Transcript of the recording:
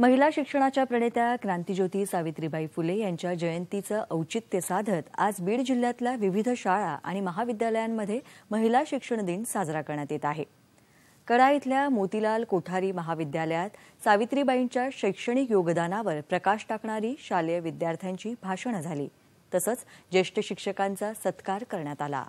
महिला शिक्षणाच्या प्रणेत्या क्रांतीज्योती सावित्रीबाई फुले यांच्या जयंतीचं औचित्य साधत आज बीड जिल्ह्यातल्या विविध शाळा आणि महाविद्यालयांमध्ये महिला शिक्षण दिन साजरा करण्यात येत आहे कडा इथल्या मोतीलाल कोठारी महाविद्यालयात सावित्रीबाईंच्या शैक्षणिक योगदानावर प्रकाश टाकणारी शालेय विद्यार्थ्यांची भाषणं झाली तसंच ज्येष्ठ शिक्षकांचा सत्कार करण्यात आला